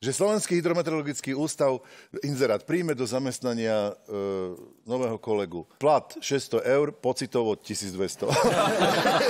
že Slovenský hydrometeorologický ústav inzerát príjme do zamestnania e, nového kolegu. Plat 600 eur, pocitovo 1200.